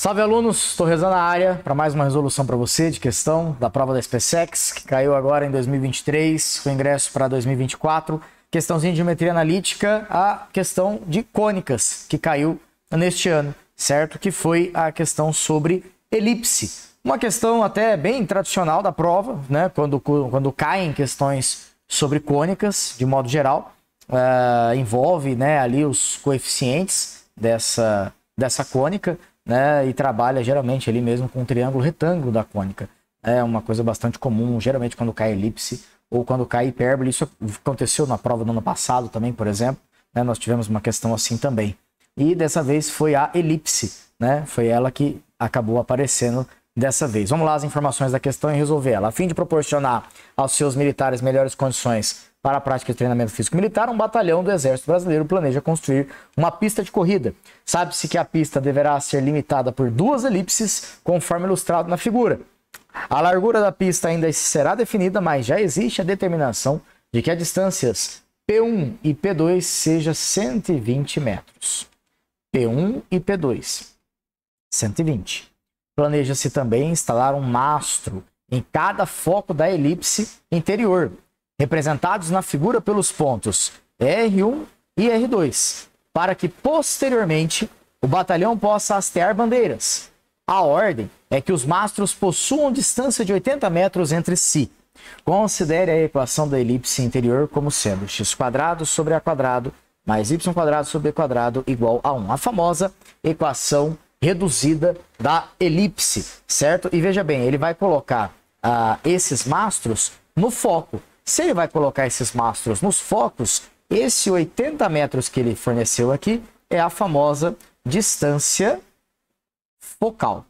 Salve alunos, estou rezando a área para mais uma resolução para você de questão da prova da SpaceX, que caiu agora em 2023, com ingresso para 2024. Questãozinha de geometria analítica, a questão de cônicas, que caiu neste ano, certo? Que foi a questão sobre elipse. Uma questão até bem tradicional da prova, né? Quando, quando caem questões sobre cônicas, de modo geral, uh, envolve né, ali os coeficientes dessa, dessa cônica né? E trabalha geralmente ali mesmo com o triângulo retângulo da cônica. É uma coisa bastante comum, geralmente quando cai elipse ou quando cai hipérbole. Isso aconteceu na prova do ano passado também, por exemplo. Né? Nós tivemos uma questão assim também. E dessa vez foi a elipse, né? Foi ela que acabou aparecendo dessa vez. Vamos lá as informações da questão e resolver ela. A fim de proporcionar aos seus militares melhores condições para a prática de treinamento físico militar, um batalhão do Exército Brasileiro planeja construir uma pista de corrida. Sabe-se que a pista deverá ser limitada por duas elipses, conforme ilustrado na figura. A largura da pista ainda será definida, mas já existe a determinação de que as distâncias P1 e P2 seja 120 metros. P1 e P2, 120. Planeja-se também instalar um mastro em cada foco da elipse interior, representados na figura pelos pontos R1 e R2, para que posteriormente o batalhão possa hastear bandeiras. A ordem é que os mastros possuam distância de 80 metros entre si. Considere a equação da elipse interior como sendo x sobre a quadrado mais y sobre b² igual a 1. A famosa equação reduzida da elipse, certo? E veja bem, ele vai colocar ah, esses mastros no foco. Se ele vai colocar esses mastros nos focos, esse 80 metros que ele forneceu aqui é a famosa distância focal.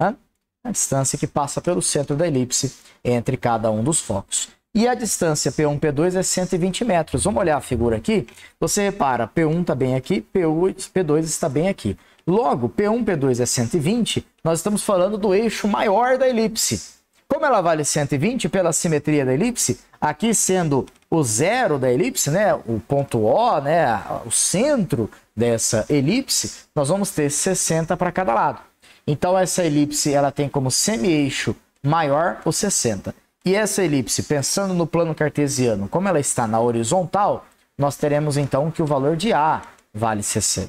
Né? A distância que passa pelo centro da elipse entre cada um dos focos. E a distância P1, P2 é 120 metros. Vamos olhar a figura aqui. Você repara, P1 está bem aqui, P8, P2 está bem aqui. Logo, P1, P2 é 120, nós estamos falando do eixo maior da elipse. Como ela vale 120 pela simetria da elipse, aqui sendo o zero da elipse, né, o ponto O, né, o centro dessa elipse, nós vamos ter 60 para cada lado. Então essa elipse ela tem como semi-eixo maior o 60. E essa elipse, pensando no plano cartesiano, como ela está na horizontal, nós teremos então que o valor de A vale 60,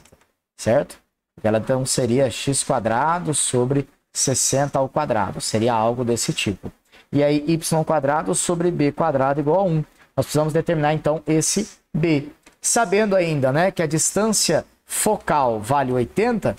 certo? Ela então seria x quadrado sobre 60 ao quadrado, seria algo desse tipo. E aí, y quadrado sobre b quadrado igual a 1. Nós precisamos determinar, então, esse b. Sabendo ainda né, que a distância focal vale 80,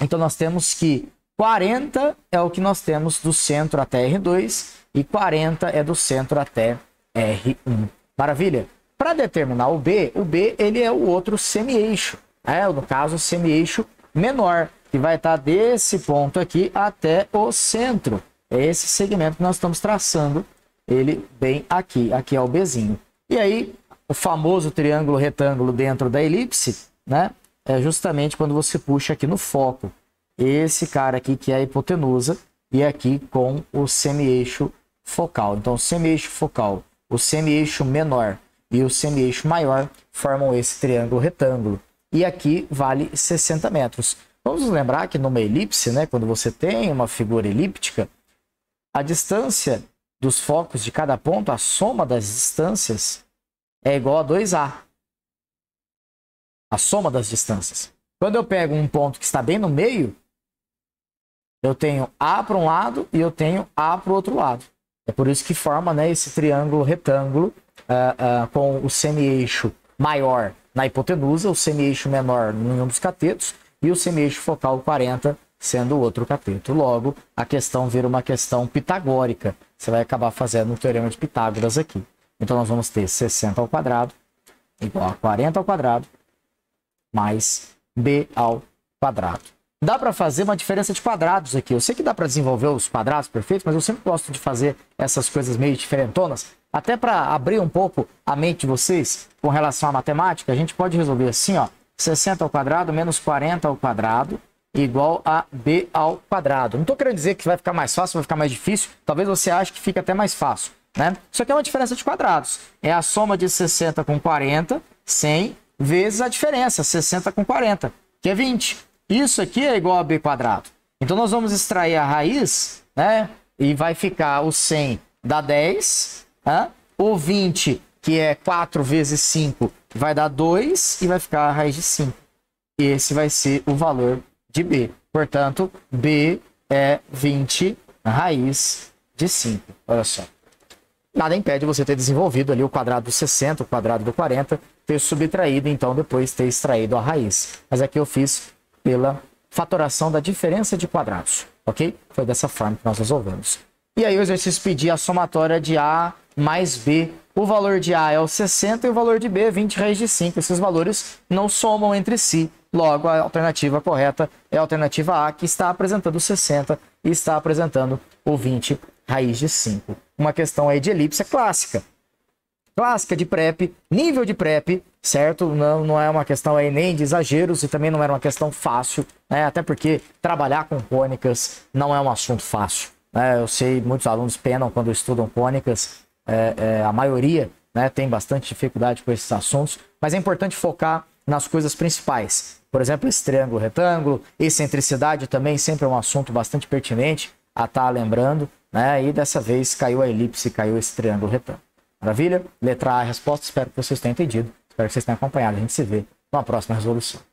então nós temos que 40 é o que nós temos do centro até R2 e 40 é do centro até R1. Maravilha? Para determinar o B, o B ele é o outro semi-eixo, né? no caso, o semi-eixo menor, que vai estar desse ponto aqui até o centro. É esse segmento que nós estamos traçando ele bem aqui. Aqui é o Bzinho. E aí, o famoso triângulo retângulo dentro da elipse, né? É justamente quando você puxa aqui no foco. Esse cara aqui que é a hipotenusa e é aqui com o semi-eixo focal. Então, o semi-eixo focal, o semi-eixo menor e o semi-eixo maior formam esse triângulo retângulo. E aqui vale 60 metros. Vamos lembrar que numa elipse, né, quando você tem uma figura elíptica, a distância dos focos de cada ponto, a soma das distâncias, é igual a 2A. A soma das distâncias. Quando eu pego um ponto que está bem no meio, eu tenho A para um lado e eu tenho A para o outro lado. É por isso que forma né, esse triângulo retângulo uh, uh, com o semi-eixo maior na hipotenusa, o semi-eixo menor em um dos catetos e o semi-eixo focal 40 sendo outro cateto. Logo, a questão vira uma questão pitagórica. Você vai acabar fazendo o teorema de Pitágoras aqui. Então, nós vamos ter 60 ao quadrado igual a 40 ao quadrado mais b ao quadrado. Dá para fazer uma diferença de quadrados aqui. Eu sei que dá para desenvolver os quadrados perfeitos, mas eu sempre gosto de fazer essas coisas meio diferentonas, até para abrir um pouco a mente de vocês com relação à matemática. A gente pode resolver assim, ó, 60 ao quadrado menos 40 ao quadrado igual a b ao quadrado. Não estou querendo dizer que vai ficar mais fácil, vai ficar mais difícil. Talvez você ache que fica até mais fácil. Né? Isso aqui é uma diferença de quadrados. É a soma de 60 com 40, 100, vezes a diferença, 60 com 40, que é 20. Isso aqui é igual a b quadrado. Então, nós vamos extrair a raiz, né? E vai ficar o 100 dá 10, né? o 20, que é 4 vezes 5, vai dar 2 e vai ficar a raiz de 5. Esse vai ser o valor de B. Portanto, B é 20 raiz de 5. Olha só. Nada impede você ter desenvolvido ali o quadrado do 60, o quadrado do 40, ter subtraído, então depois ter extraído a raiz. Mas aqui é eu fiz pela fatoração da diferença de quadrados, ok? Foi dessa forma que nós resolvemos. E aí o exercício pedia a somatória de A mais B. O valor de A é o 60 e o valor de B é 20 raiz de 5. Esses valores não somam entre si. Logo, a alternativa correta é a alternativa A, que está apresentando 60 e está apresentando o 20 raiz de 5. Uma questão aí de elipse clássica. Clássica de PrEP, nível de PrEP, certo? Não, não é uma questão aí nem de exageros e também não era uma questão fácil, né? Até porque trabalhar com cônicas não é um assunto fácil. Né? Eu sei, muitos alunos penam quando estudam cônicas é, é, a maioria né, tem bastante dificuldade com esses assuntos, mas é importante focar nas coisas principais. Por exemplo, esse triângulo retângulo, excentricidade também sempre é um assunto bastante pertinente a estar tá lembrando, né? E dessa vez caiu a elipse, caiu esse triângulo retângulo. Maravilha? Letra A, resposta. Espero que vocês tenham entendido. Espero que vocês tenham acompanhado. A gente se vê na próxima resolução.